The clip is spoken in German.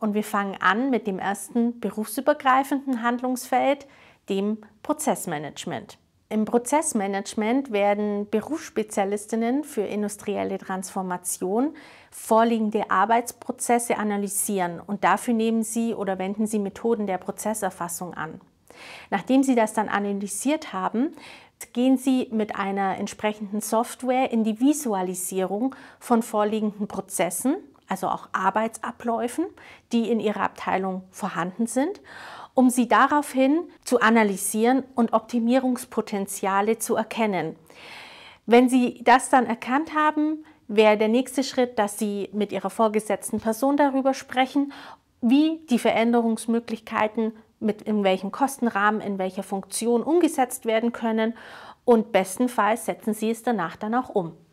Und wir fangen an mit dem ersten berufsübergreifenden Handlungsfeld, dem Prozessmanagement. Im Prozessmanagement werden Berufsspezialistinnen für industrielle Transformation vorliegende Arbeitsprozesse analysieren und dafür nehmen sie oder wenden sie Methoden der Prozesserfassung an. Nachdem sie das dann analysiert haben, gehen sie mit einer entsprechenden Software in die Visualisierung von vorliegenden Prozessen also auch Arbeitsabläufen, die in ihrer Abteilung vorhanden sind, um sie daraufhin zu analysieren und Optimierungspotenziale zu erkennen. Wenn Sie das dann erkannt haben, wäre der nächste Schritt, dass Sie mit Ihrer vorgesetzten Person darüber sprechen, wie die Veränderungsmöglichkeiten mit in welchem Kostenrahmen, in welcher Funktion umgesetzt werden können und bestenfalls setzen Sie es danach dann auch um.